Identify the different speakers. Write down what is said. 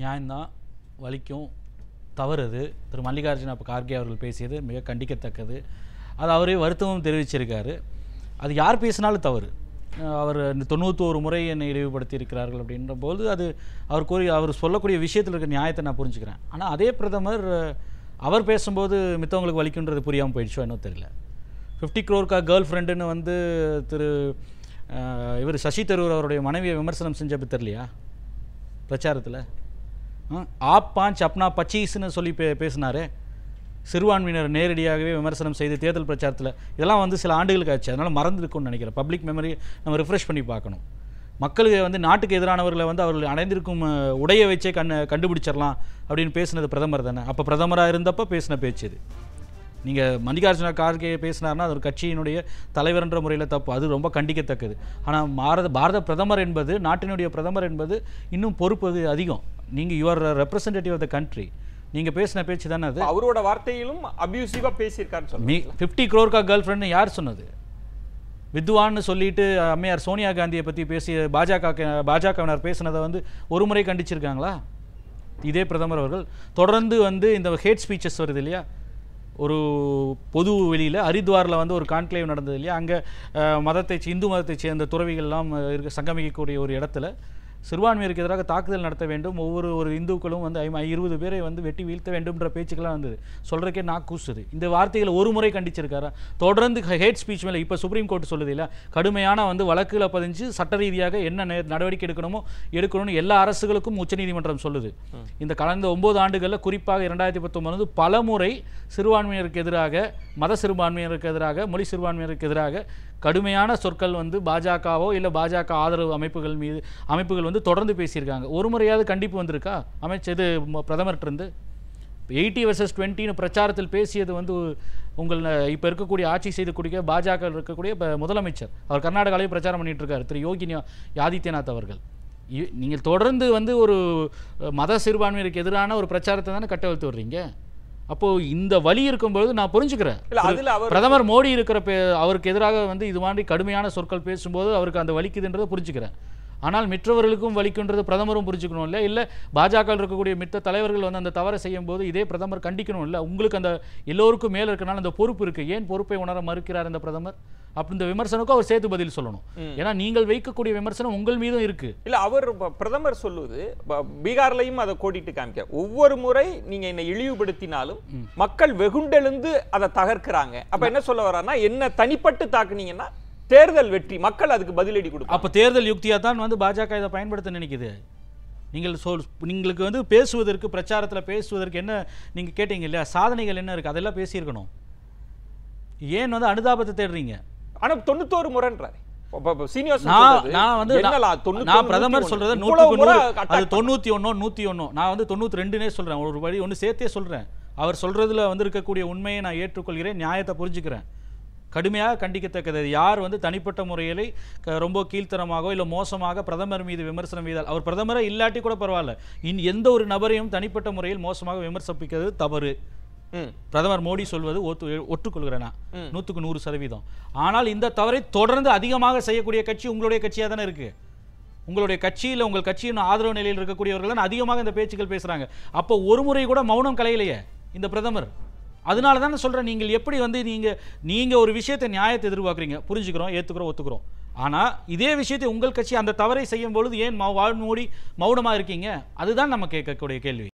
Speaker 1: நியாயம்தான் வலிக்கும் தவறுது திரு மல்லிகார்ஜுன கார்கே அவர்கள் பேசியது மிக கண்டிக்கத்தக்கது அது அவரே வருத்தமும் தெரிவிச்சிருக்காரு அது யார் பேசினாலும் தவறு அவர் தொண்ணூற்றோரு முறை என்னை இழிவுபடுத்தி இருக்கிறார்கள் அப்படின்ற போது அது அவர் கூறி அவர் சொல்லக்கூடிய விஷயத்தில் இருக்கிற நியாயத்தை நான் புரிஞ்சுக்கிறேன் ஆனால் அதே பிரதமர் அவர் பேசும்போது மித்தவங்களுக்கு வலிக்குன்றது புரியாமல் போயிடுச்சோ என்னோ தெரியல ஃபிஃப்டி க்ரோர்க்கா கேர்ள் ஃப்ரெண்டுன்னு வந்து திரு இவர் சசி தரூர் அவருடைய மனைவியை விமர்சனம் செஞ்சப்போ தெரியலையா பிரச்சாரத்தில் ஆப்பான் சப்னா பச்சீஸ்னு சொல்லி பே பேசினாரு சிறுபான்மையினர் நேரடியாகவே விமர்சனம் செய்து தேர்தல் பிரச்சாரத்தில் இதெல்லாம் வந்து சில ஆண்டுகளுக்கு ஆச்சு அதனால் மறந்துருக்கும்னு நினைக்கிறேன் பப்ளிக் மெமரி நம்ம ரிஃப்ரெஷ் பண்ணி பார்க்கணும் மக்களுக்கு வந்து நாட்டுக்கு எதிரானவர்களை வந்து அவர்கள் அடைந்திருக்கும் உடையை வச்சே கண் கண்டுபிடிச்சிடலாம் அப்படின்னு பேசினது பிரதமர் தானே அப்போ பிரதமராக இருந்தப்போ பேசின பேச்சு நீங்கள் மல்லிகார்ஜுன கார்கே பேசினார்னா அது ஒரு கட்சியினுடைய தலைவர்ன்ற முறையில் தப்பு அது ரொம்ப கண்டிக்கத்தக்கது ஆனால் பாரத பாரத பிரதமர் என்பது நாட்டினுடைய பிரதமர் என்பது இன்னும் பொறுப்பு அதிகம் நீங்கள் your representative of the country நீங்கள் பேசின பேச்சு தானே அது அவரோட வார்த்தையிலும் அப்யூசிவாக பேசியிருக்காருன்னு சொல்லி ஃபிஃப்டி க்ரோர்க்கா கேர்ள் ஃப்ரெண்ட் யார் சொன்னது வித்வான்னு சொல்லிட்டு அம்மையார் சோனியா காந்தியை பற்றி பேசிய பாஜக பாஜகவினர் பேசினதை வந்து ஒரு முறை கண்டிச்சிருக்காங்களா இதே பிரதமர் அவர்கள் தொடர்ந்து வந்து இந்த ஹேட் ஸ்பீச்சஸ் வருது இல்லையா ஒரு பொது வெளியில் ஹரித்வாரில் வந்து ஒரு கான்க்ளேவ் நடந்தது இல்லையா அங்கே மதத்தை இந்து மதத்தை சேர்ந்த துறவிகள்லாம் இருக்க சங்கமிக்கக்கூடிய ஒரு இடத்துல சிறுபான்மையருக்கு எதிராக தாக்குதல் நடத்த வேண்டும் ஒவ்வொரு ஒரு இந்துக்களும் வந்து இருபது பேரை வந்து வெட்டி வீழ்த்த வேண்டும்ன்ற பேச்சுக்கெல்லாம் வந்தது சொல்கிறக்கே நான் கூசுது இந்த வார்த்தைகளை ஒரு முறை கண்டிச்சிருக்காரா தொடர்ந்து ஹேட் ஸ்பீச் மேலே இப்போ சுப்ரீம் கோர்ட் சொல்லுது இல்லை கடுமையான வந்து வழக்குகளை பதிஞ்சு சட்ட ரீதியாக என்ன நடவடிக்கை எடுக்கணுமோ எடுக்கணும்னு எல்லா அரசுகளுக்கும் உச்சநீதிமன்றம் சொல்லுது இந்த கடந்த ஒம்பது ஆண்டுகளில் குறிப்பாக இரண்டாயிரத்தி பத்தொன்பது பல முறை சிறுபான்மையருக்கு எதிராக மத சிறுபான்மையருக்கு எதிராக மொழி சிறுபான்மையருக்கு எதிராக கடுமையான சொற்கள் வந்து பாஜகவோ இல்லை பாஜக ஆதரவு அமைப்புகள் மீது அமைப்புகள் வந்து தொடர்ந்து பேசியிருக்காங்க ஒரு முறையாவது கண்டிப்பு வந்திருக்கா அமைச்சர் இது பிரதமர்கிட்டருந்து எயிட்டி வர்சஸ் டுவெண்ட்டின்னு பிரச்சாரத்தில் பேசியது வந்து உங்கள் இப்போ இருக்கக்கூடிய ஆட்சி செய்து கூடிய பாஜக இருக்கக்கூடிய இப்போ முதலமைச்சர் அவர் கர்நாடகாலையும் பிரச்சாரம் பண்ணிகிட்டு இருக்கார் திரு யோகி ஆதித்யநாத் அவர்கள் நீங்கள் தொடர்ந்து வந்து ஒரு மத சிறுபான்மையினருக்கு எதிரான ஒரு பிரச்சாரத்தை தானே கட்டவழ்த்து வர்றீங்க அப்போ இந்த வழி இருக்கும்பொழுது நான் புரிஞ்சுக்கிறேன் பிரதமர் மோடி இருக்கிற அவருக்கு எதிராக வந்து இது மாதிரி கடுமையான சொற்கள் பேசும்போது அவருக்கு அந்த வலிக்குதுன்றதை புரிஞ்சுக்கிறேன் ஆனால் மற்றவர்களுக்கும் வலிக்குன்றது பிரதமரும் புரிஞ்சுக்கணும் இல்லை இல்லை பாஜக இருக்கக்கூடிய மித்த தலைவர்கள் வந்து அந்த தவறை செய்யும் போது இதே பிரதமர் கண்டிக்கணும் இல்லை உங்களுக்கு அந்த எல்லோருக்கும் மேலே இருக்கனால அந்த பொறுப்பு இருக்கு ஏன் பொறுப்பை உணர மறுக்கிறார் இந்த பிரதமர் அப்படி இந்த விமர்சனுக்கும் அவர் சேர்த்து பதில் சொல்லணும் ஏன்னா நீங்கள் வைக்கக்கூடிய விமர்சனம் உங்கள் மீதும் இருக்கு இல்ல அவர் பிரதமர் சொல்லுவது பீகார்லையும் அதை கோடிட்டு காமிக்க ஒவ்வொரு முறை நீங்க என்னை இழிவுபடுத்தினாலும் மக்கள் வெகுண்டெழுந்து அதை தகர்க்கிறாங்க அப்ப என்ன சொல்ல வரான்னா என்ன தனிப்பட்டு தாக்குனீங்கன்னா தேர்தல் வெற்றி மக்கள் அதுக்கு பதிலடி கொடுக்கும் அப்போ தேர்தல் யுக்தியாக தான் வந்து பாஜக இதை பயன்படுத்த நினைக்குது நீங்கள் சொல் நீங்களுக்கு வந்து பேசுவதற்கு பிரச்சாரத்தில் பேசுவதற்கு என்ன நீங்கள் கேட்டீங்க இல்லையா சாதனைகள் என்ன இருக்குது அதெல்லாம் பேசியிருக்கணும் ஏன் வந்து அனுதாபத்தை தேடுறீங்க ஆனால் தொண்ணூத்தோரு முறைன்றாரு பிரதமர் சொல்றத தொண்ணூத்தி ஒன்னோ நூத்தி ஒன்னோ நான் வந்து தொண்ணூத்தி ரெண்டுனே சொல்றேன் ஒரு வழி ஒன்னு சேர்த்தே சொல்றேன் அவர் சொல்றதுல வந்து இருக்கக்கூடிய உண்மையை நான் ஏற்றுக்கொள்கிறேன் நியாயத்தை புரிஞ்சுக்கிறேன் கடுமையாக கண்டிக்கத்தக்கது யார் வந்து தனிப்பட்ட முறையில் ரொம்ப கீழ்த்தனமாகவோ இல்லை மோசமாக பிரதமர் மீது விமர்சனம் செய்தால் அவர் பிரதமரை இல்லாட்டி கூட பரவாயில்ல இன் எந்த ஒரு நபரையும் தனிப்பட்ட முறையில் மோசமாக விமர்சிப்பிக்கிறது தவறு பிரதமர் மோடி சொல்வது ஒத்து ஒற்றுக்கொள்கிறேன் நூற்றுக்கு நூறு சதவீதம் ஆனால் இந்த தவறை தொடர்ந்து அதிகமாக செய்யக்கூடிய கட்சி உங்களுடைய கட்சியாக தானே இருக்குது உங்களுடைய கட்சியில் உங்கள் கட்சியின் ஆதரவு நிலையில் இருக்கக்கூடியவர்கள் அதிகமாக இந்த பேச்சுக்கள் பேசுகிறாங்க அப்போ ஒரு முறை கூட மௌனம் கலையிலையே இந்த பிரதமர் அதனால தான் சொல்கிறேன் நீங்கள் எப்படி வந்து நீங்கள் நீங்கள் ஒரு விஷயத்தை நியாயத்தை எதிர்பார்க்குறீங்க புரிஞ்சுக்கிறோம் ஏற்றுக்கிறோம் ஒத்துக்கிறோம் ஆனால் இதே விஷயத்தை உங்கள் கட்சி அந்த தவறை செய்யும் பொழுது ஏன் மௌ மோடி மௌனமாக இருக்கீங்க அதுதான் நம்ம கேட்கக்கூடிய கேள்வி